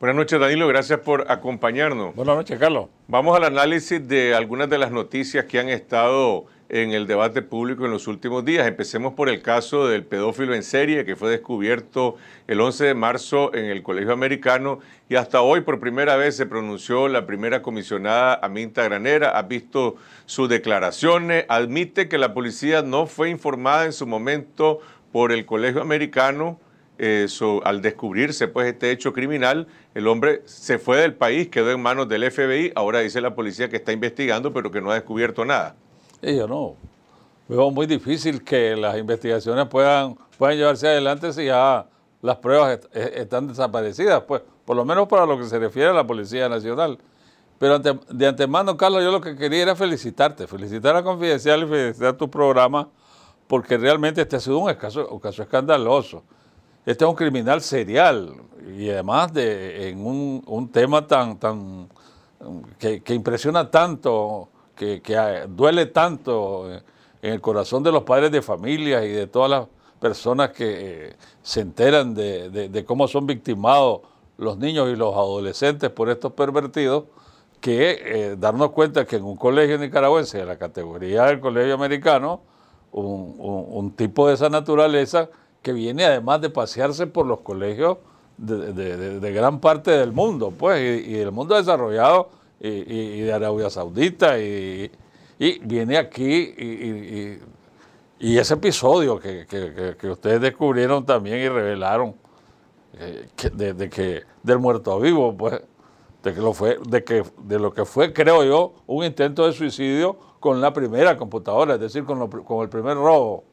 Buenas noches, Danilo. Gracias por acompañarnos. Buenas noches, Carlos. Vamos al análisis de algunas de las noticias que han estado en el debate público en los últimos días. Empecemos por el caso del pedófilo en serie que fue descubierto el 11 de marzo en el Colegio Americano y hasta hoy por primera vez se pronunció la primera comisionada Aminta Granera. Ha visto sus declaraciones, admite que la policía no fue informada en su momento por el Colegio Americano eh, al descubrirse pues este hecho criminal, el hombre se fue del país, quedó en manos del FBI, ahora dice la policía que está investigando, pero que no ha descubierto nada. Y yo no, veo muy difícil que las investigaciones puedan, puedan llevarse adelante si ya las pruebas e-, están desaparecidas, pues, por lo menos para lo que se refiere a la Policía Nacional. Pero de antemano, Carlos, yo lo que quería era felicitarte, felicitar a Confidencial y felicitar tu programa, porque realmente este ha sido un, un caso escandaloso este es un criminal serial y además de, en un, tema tan, tan que, que impresiona tanto, que, duele tanto en el corazón de los padres de familias y de todas las personas que eh, se enteran de, cómo son victimados los niños y los adolescentes por estos pervertidos, que eh, darnos cuenta que en un colegio nicaragüense de la categoría del colegio americano, un tipo de esa naturaleza que viene además de pasearse por los colegios de, gran parte del mundo, pues, y, del mundo desarrollado, y, de Arabia Saudita, y, viene aquí, y, ese episodio que, ustedes descubrieron también y revelaron, eh, del muerto vivo, pues, de que lo fue, de que de lo que fue, creo yo, un intento de suicidio con la primera computadora, es decir, con, lo, con el primer robo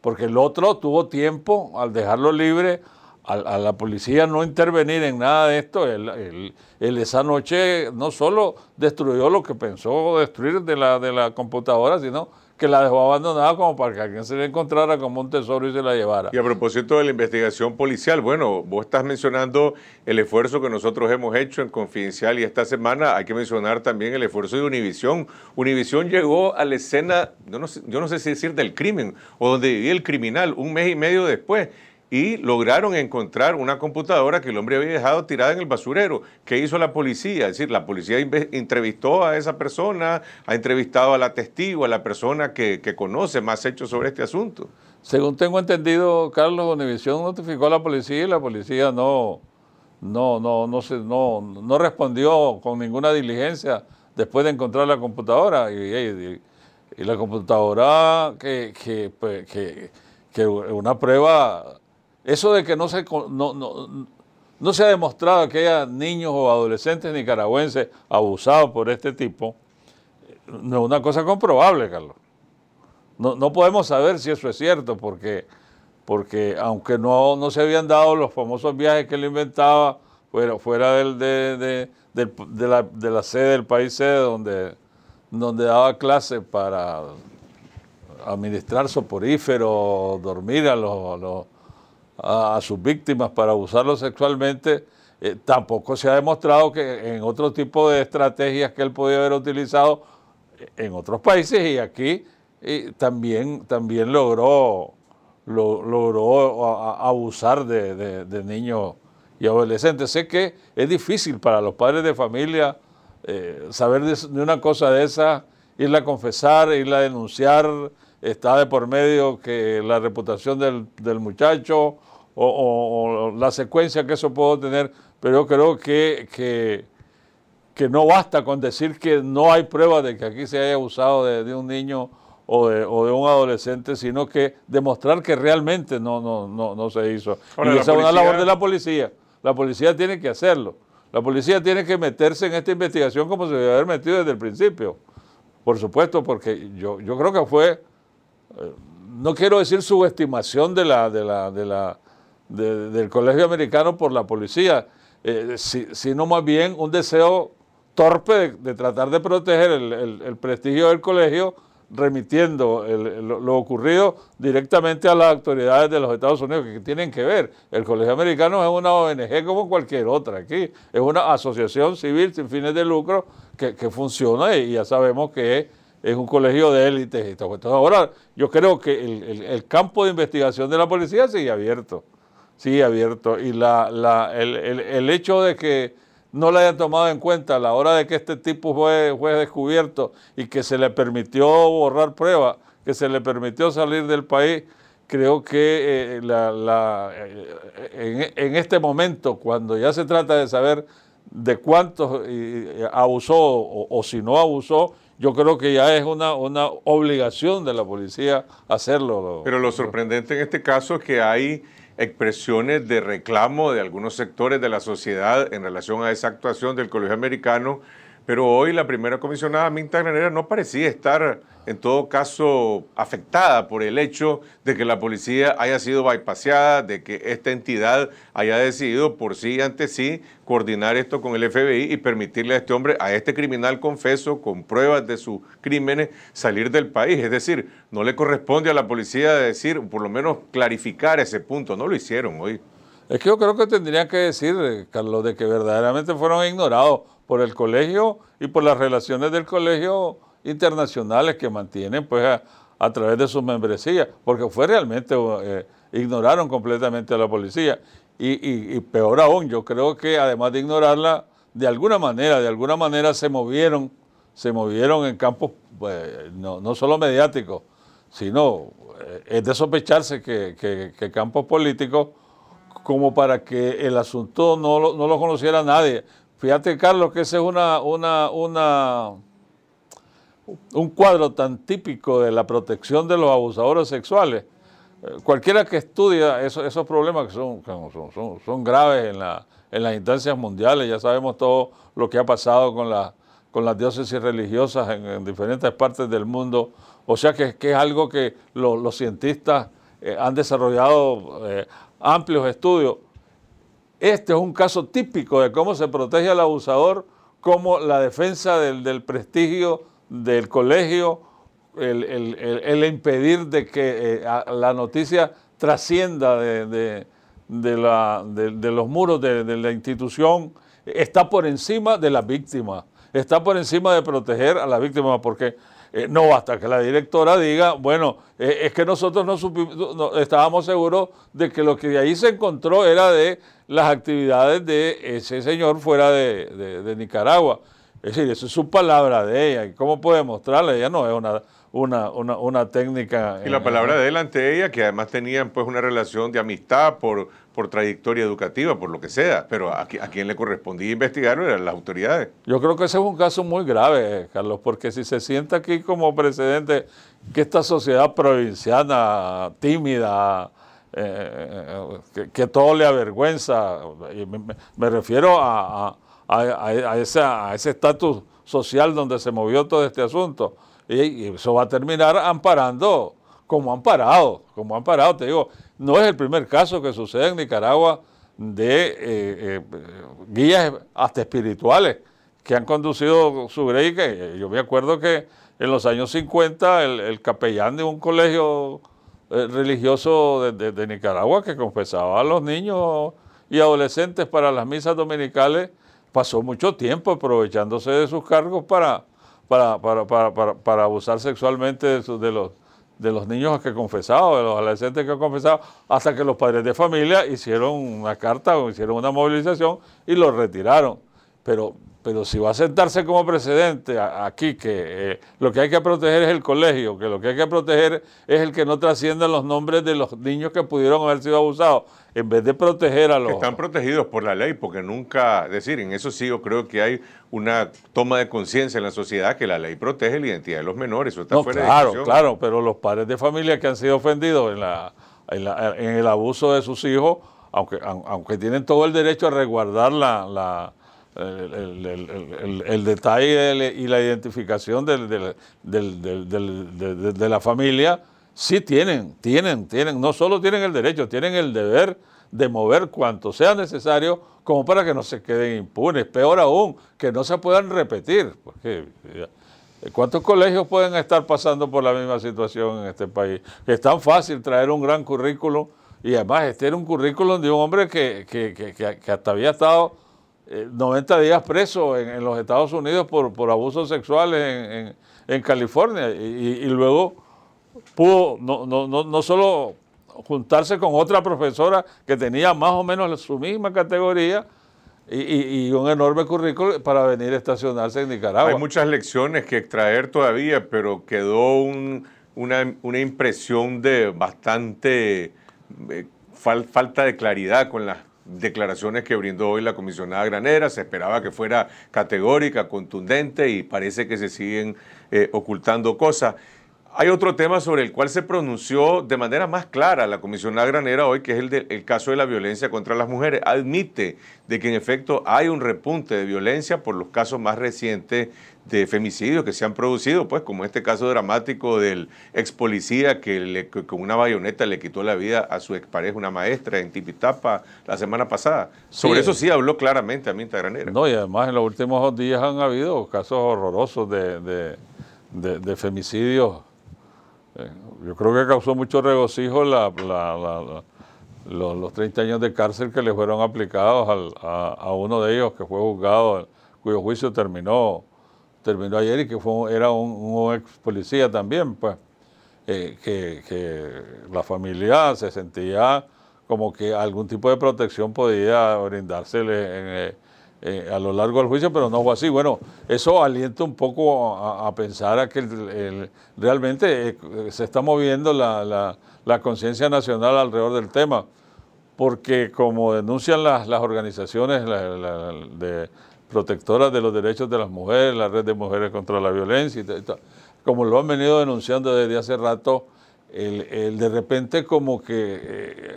porque el otro tuvo tiempo al dejarlo libre, a, la policía no intervenir en nada de esto. Él, esa noche no solo destruyó lo que pensó destruir de la, de la computadora, sino que la dejó abandonada como para que alguien se la encontrara como un tesoro y se la llevara. Y a propósito de la investigación policial, bueno, vos estás mencionando el esfuerzo que nosotros hemos hecho en Confidencial y esta semana hay que mencionar también el esfuerzo de Univisión. Univisión llegó a la escena, yo no, sé, yo no sé si decir del crimen o donde vivía el criminal un mes y medio después y lograron encontrar una computadora que el hombre había dejado tirada en el basurero. ¿Qué hizo la policía? Es decir, la policía entrevistó a esa persona, ha entrevistado a la testigo, a la persona que, conoce más hechos sobre este asunto. Según tengo entendido, Carlos, Univisión notificó a la policía y la policía no, no, no, no, no, respondió con ninguna diligencia después de encontrar la computadora. Y, la computadora que pues, una prueba eso de que no se, no, no, no se ha demostrado que haya niños o adolescentes nicaragüenses abusados por este tipo, no es una cosa comprobable, Carlos. No, no, podemos saber si eso es cierto, porque, porque aunque no, no se habían dado los famosos viajes que él inventaba fuera, fuera del, de, de, la, de, la, sede del país sede donde, donde daba clase para administrar soporíferos, dormir a los, a, sus víctimas para abusarlos sexualmente, eh, tampoco se ha demostrado que en otro tipo de estrategias que él podía haber utilizado eh, en otros países y aquí eh, también, también logró, lo, logró abusar de, niños y adolescentes. Sé que es difícil para los padres de familia saber de, de, una cosa de esa, irla a confesar, irla a denunciar, está de por medio que la reputación del, muchacho o, la secuencia que eso puede tener, pero yo creo que, que, no basta con decir que no hay prueba de que aquí se haya abusado de, un niño o de, un adolescente, sino que demostrar que realmente no, no, no, no se hizo. y esa es una labor de la policía. La policía tiene que hacerlo. La policía tiene que meterse en esta investigación como se debe haber metido desde el principio. Por supuesto, porque yo, yo creo que fue no quiero decir subestimación de la, la, de la, del Colegio Americano por la policía, eh, sino más bien un deseo torpe de, tratar de proteger el, prestigio del colegio remitiendo lo ocurrido directamente a las autoridades de los Estados Unidos que tienen que ver. El Colegio Americano es una ONG como cualquier otra aquí, es una asociación civil sin fines de lucro que, que funciona y ya sabemos que es un colegio de élites. Y todo. Entonces ahora yo creo que el, campo de investigación de la policía sigue abierto, sigue abierto. Y la, el, hecho de que no la hayan tomado en cuenta a la hora de que este tipo fue, fue descubierto y que se le permitió borrar pruebas, que se le permitió salir del país, creo que eh, la, eh, en, este momento, cuando ya se trata de saber de cuántos eh, abusó o si no abusó, yo creo que ya es una, una obligación de la policía hacerlo. Pero lo sorprendente en este caso es que hay expresiones de reclamo de algunos sectores de la sociedad en relación a esa actuación del Colegio Americano pero hoy la primera comisionada Minta Granera no parecía estar, en todo caso, afectada por el hecho de que la policía haya sido bypaseada, de que esta entidad haya decidido por sí ante sí coordinar esto con el FBI y permitirle a este hombre, a este criminal confeso, con pruebas de sus crímenes, salir del país. Es decir, no le corresponde a la policía decir, por lo menos clarificar ese punto. No lo hicieron hoy. Es que yo creo que tendrían que decir, Carlos, de que verdaderamente fueron ignorados por el colegio y por las relaciones del colegio internacionales que mantienen pues a, través de sus membresías, porque fue realmente, eh, ignoraron completamente a la policía. Y, peor aún, yo creo que además de ignorarla, de alguna manera, de alguna manera se movieron, se movieron en campos pues, no, solo mediáticos, sino eh, es de sospecharse que campos políticos como para que el asunto no lo, conociera nadie. Fíjate, Carlos, que ese es una, una, una, un cuadro tan típico de la protección de los abusadores sexuales. Eh, cualquiera que estudia esos problemas que son, son, graves en, en, las instancias mundiales, ya sabemos todo lo que ha pasado con, la, las diócesis religiosas en, diferentes partes del mundo. O sea que, que es algo que los, cientistas eh, han desarrollado eh, amplios estudios. Este es un caso típico de cómo se protege al abusador, como la defensa del, prestigio del colegio, el, impedir de que eh, la noticia trascienda de, de los muros de, la institución, está por encima de la víctima, está por encima de proteger a la víctima, porque eh, no hasta que la directora diga, bueno, eh, es que nosotros no, estábamos seguros de que lo que de ahí se encontró era de las actividades de ese señor fuera de, de, Nicaragua. Es decir, eso es su palabra de ella. cómo puede mostrarla? Ella no es una una, una, una técnica. Y la eh, palabra de él ante ella, que además tenían pues una relación de amistad por, trayectoria educativa, por lo que sea, pero a, quien le correspondía investigarlo eran las autoridades. Yo creo que ese es un caso muy grave, eh, Carlos, porque si se sienta aquí como precedente que esta sociedad provinciana, tímida, eh, que, todo le avergüenza, me, refiero a, a, a, a ese estatus social donde se movió todo este asunto, y eso va a terminar amparando como han parado, como han parado, te digo, no es el primer caso que sucede en Nicaragua de eh, eh, guías hasta espirituales que han conducido su grey, que eh, yo me acuerdo que en los años 50 el, capellán de un colegio religioso de, Nicaragua que confesaba a los niños y adolescentes para las misas dominicales, pasó mucho tiempo aprovechándose de sus cargos para, para, para, para, para abusar sexualmente de, los, de los niños que confesado, de los adolescentes que confesado, hasta que los padres de familia hicieron una carta o hicieron una movilización y lo retiraron. Pero pero si va a sentarse como presidente aquí, que eh, lo que hay que proteger es el colegio, que lo que hay que proteger es el que no trasciendan los nombres de los niños que pudieron haber sido abusados, en vez de proteger a los... están protegidos por la ley, porque nunca, decir, en eso sí yo creo que hay una toma de conciencia en la sociedad que la ley protege la identidad de los menores, está no, fuera claro, Claro, pero los padres de familia que han sido ofendidos en, la, en, el abuso de sus hijos, aunque, aunque tienen todo el derecho a resguardar la el, detalle y la identificación de la familia, sí tienen, tienen, tienen, no solo tienen el derecho, tienen el deber de mover cuanto sea necesario como para que no se queden impunes, peor aún, que no se puedan repetir, porque eh, ¿Cuántos colegios pueden estar pasando por la misma situación en este país? Es tan fácil traer un gran currículo y además este era un currículum de un hombre que, que hasta había estado 90 eh, días preso en, los Estados Unidos por, abusos sexuales en, California y, luego pudo no, solo juntarse con otra profesora que tenía más o menos su misma categoría, y, un enorme currículo para venir a estacionarse en Nicaragua. Hay muchas lecciones que extraer todavía, pero quedó una, impresión de bastante eh, falta de claridad con las declaraciones que brindó hoy la comisionada Granera. Se esperaba que fuera categórica, contundente y parece que se siguen eh, ocultando cosas. Hay otro tema sobre el cual se pronunció de manera más clara la comisionada Granera hoy, que es el, caso de la violencia contra las mujeres. Admite de que en efecto hay un repunte de violencia por los casos más recientes de femicidios que se han producido, pues como este caso dramático del ex policía que, con una bayoneta le quitó la vida a su expareja, una maestra en Tipitapa, la semana pasada. Sobre eso sí habló claramente a esta Granera. No, y además en los últimos días han habido casos horrorosos de femicidios eh, yo creo que causó mucho regocijo la, los, los, 30 años de cárcel que le fueron aplicados a, uno de ellos que fue juzgado, cuyo juicio terminó terminó ayer y que fue, era un, ex policía también, pues, eh, que, la familia se sentía como que algún tipo de protección podía brindársele en, eh, eh, a lo largo del juicio, pero no fue así. Bueno, eso alienta un poco a, pensar a que realmente eh, se está moviendo la, conciencia nacional alrededor del tema, porque como denuncian las, organizaciones de protectoras de los derechos de las mujeres, la red de mujeres contra la violencia, y como lo han venido denunciando desde hace rato, el, de repente como que eh,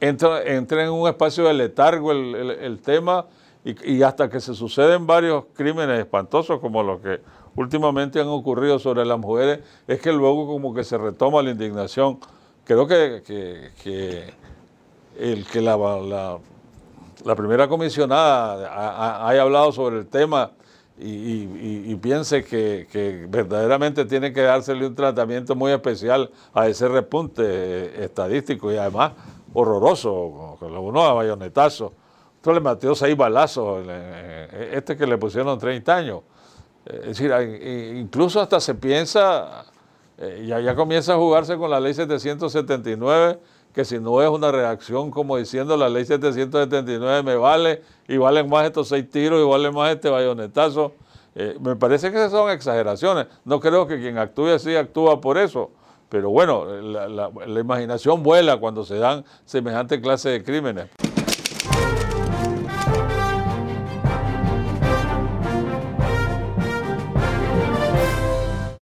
entra, entra en un espacio de letargo el, tema y, hasta que se suceden varios crímenes espantosos como los que últimamente han ocurrido sobre las mujeres, es que luego como que se retoma la indignación. Creo que, el que la, primera comisionada haya hablado sobre el tema y, piense que, verdaderamente tiene que dársele un tratamiento muy especial a ese repunte eh, estadístico y además horroroso, con uno a bayonetazos esto le Mateo seis balazos, eh, eh, este que le pusieron 30 años. Es decir, incluso hasta se piensa, eh, y allá comienza a jugarse con la ley 779, que si no es una reacción como diciendo la ley 779 me vale, y valen más estos seis tiros, y valen más este bayonetazo. me parece que esas son exageraciones. No creo que quien actúe así actúa por eso. Pero bueno, la, la imaginación vuela cuando se dan semejante clase de crímenes.